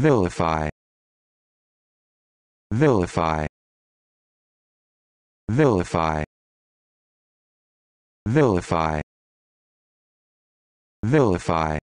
vilify vilify vilify vilify vilify